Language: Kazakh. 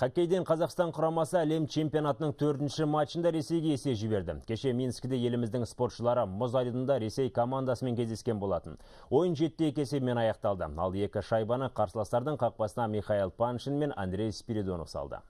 Хоккейден Қазақстан құрамасы әлем чемпионатының төртінші матчында Ресейге есе жіберді. Кеше Минскіде еліміздің спортшылары мұз айдынында Ресей командасымен кездескен болатын. Ойын жетті мен аяқталды. Ал екі шайбаны қарсыластардың қақпасына Михаил Паншин мен Андрей Спиридонов салды.